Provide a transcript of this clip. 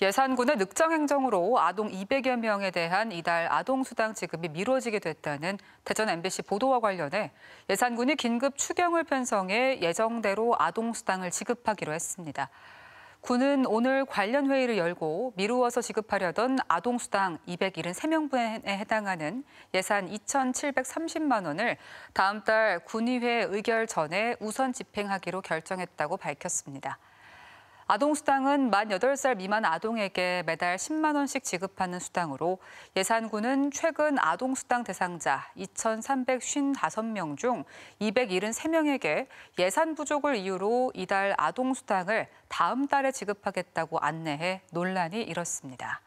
예산군의 늑장 행정으로 아동 200여 명에 대한 이달 아동수당 지급이 미뤄지게 됐다는 대전 MBC 보도와 관련해 예산군이 긴급 추경을 편성해 예정대로 아동수당을 지급하기로 했습니다. 군은 오늘 관련 회의를 열고 미루어서 지급하려던 아동수당 273명분에 해당하는 예산 2,730만 원을 다음 달 군의회 의결 전에 우선 집행하기로 결정했다고 밝혔습니다. 아동수당은 만 8살 미만 아동에게 매달 10만 원씩 지급하는 수당으로 예산군은 최근 아동수당 대상자 2,355명 중 273명에게 예산 부족을 이유로 이달 아동수당을 다음 달에 지급하겠다고 안내해 논란이 일었습니다.